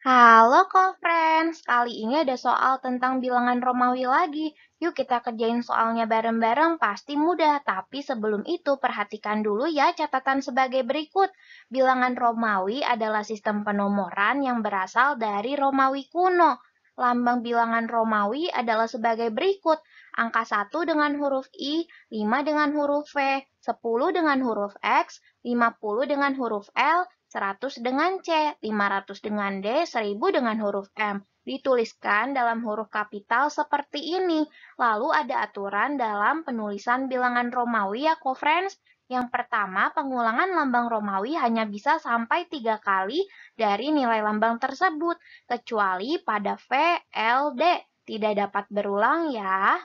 Halo conference, kali ini ada soal tentang bilangan Romawi lagi. Yuk kita kerjain soalnya bareng-bareng, pasti mudah. Tapi sebelum itu perhatikan dulu ya catatan sebagai berikut. Bilangan Romawi adalah sistem penomoran yang berasal dari Romawi kuno. Lambang bilangan Romawi adalah sebagai berikut. Angka 1 dengan huruf I, 5 dengan huruf V, 10 dengan huruf X, 50 dengan huruf L, 100 dengan C, 500 dengan D, 1000 dengan huruf M. Dituliskan dalam huruf kapital seperti ini. Lalu ada aturan dalam penulisan bilangan Romawi ya, co-friends. Yang pertama, pengulangan lambang Romawi hanya bisa sampai tiga kali dari nilai lambang tersebut, kecuali pada V, L, D. Tidak dapat berulang ya.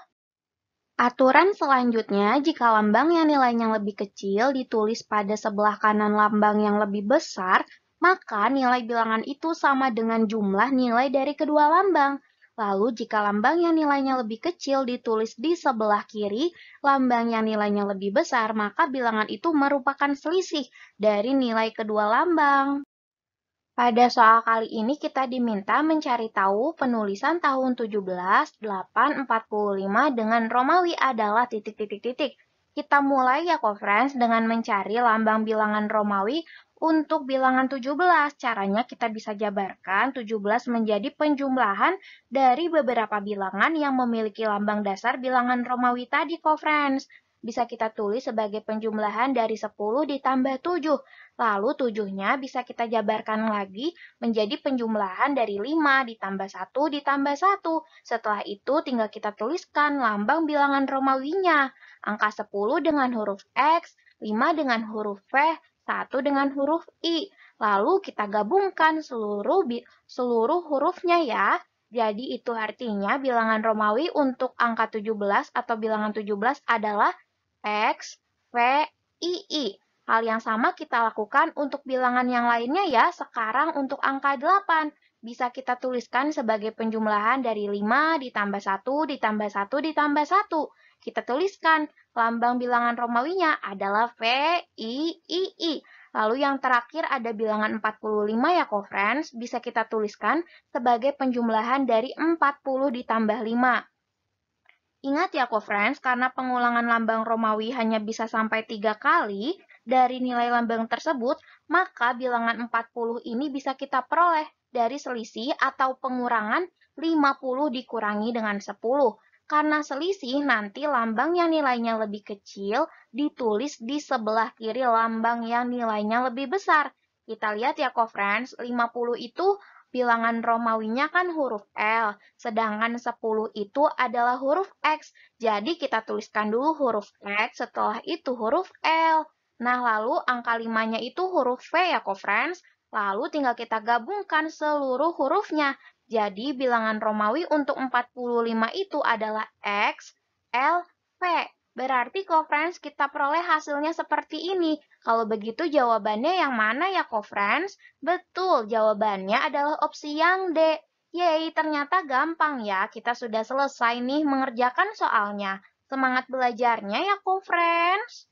Aturan selanjutnya, jika lambang yang nilainya lebih kecil ditulis pada sebelah kanan lambang yang lebih besar, maka nilai bilangan itu sama dengan jumlah nilai dari kedua lambang. Lalu, jika lambang yang nilainya lebih kecil ditulis di sebelah kiri, lambang yang nilainya lebih besar, maka bilangan itu merupakan selisih dari nilai kedua lambang. Pada soal kali ini kita diminta mencari tahu penulisan tahun 17845 dengan Romawi adalah titik-titik-titik. Kita mulai ya friends dengan mencari lambang bilangan Romawi untuk bilangan 17. Caranya kita bisa jabarkan 17 menjadi penjumlahan dari beberapa bilangan yang memiliki lambang dasar bilangan Romawi tadi friends bisa kita tulis sebagai penjumlahan dari 10 ditambah 7. Lalu 7-nya bisa kita jabarkan lagi menjadi penjumlahan dari 5 ditambah 1 ditambah 1. Setelah itu tinggal kita tuliskan lambang bilangan Romawinya. Angka 10 dengan huruf X, 5 dengan huruf V, 1 dengan huruf I. Lalu kita gabungkan seluruh seluruh hurufnya ya. Jadi itu artinya bilangan Romawi untuk angka 17 atau bilangan 17 adalah X, V, I. Hal yang sama kita lakukan untuk bilangan yang lainnya ya. Sekarang untuk angka 8 bisa kita tuliskan sebagai penjumlahan dari 5 ditambah 1 ditambah 1 ditambah 1. Kita tuliskan lambang bilangan Romawinya adalah V, I, I, I. Lalu yang terakhir ada bilangan 45 ya, co-friends. Bisa kita tuliskan sebagai penjumlahan dari 40 ditambah 5. Ingat ya co-friends, karena pengulangan lambang Romawi hanya bisa sampai tiga kali dari nilai lambang tersebut, maka bilangan 40 ini bisa kita peroleh dari selisih atau pengurangan 50 dikurangi dengan 10. Karena selisih, nanti lambang yang nilainya lebih kecil ditulis di sebelah kiri lambang yang nilainya lebih besar. Kita lihat ya, co-friends, 50 itu bilangan Romawinya kan huruf L, sedangkan 10 itu adalah huruf X. Jadi kita tuliskan dulu huruf X, setelah itu huruf L. Nah, lalu angka limanya itu huruf V ya, ko friends. Lalu tinggal kita gabungkan seluruh hurufnya. Jadi bilangan Romawi untuk 45 itu adalah X, L, V. Berarti co-friends kita peroleh hasilnya seperti ini. Kalau begitu jawabannya yang mana ya co-friends? Betul, jawabannya adalah opsi yang D. Yeay, ternyata gampang ya. Kita sudah selesai nih mengerjakan soalnya. Semangat belajarnya ya co-friends.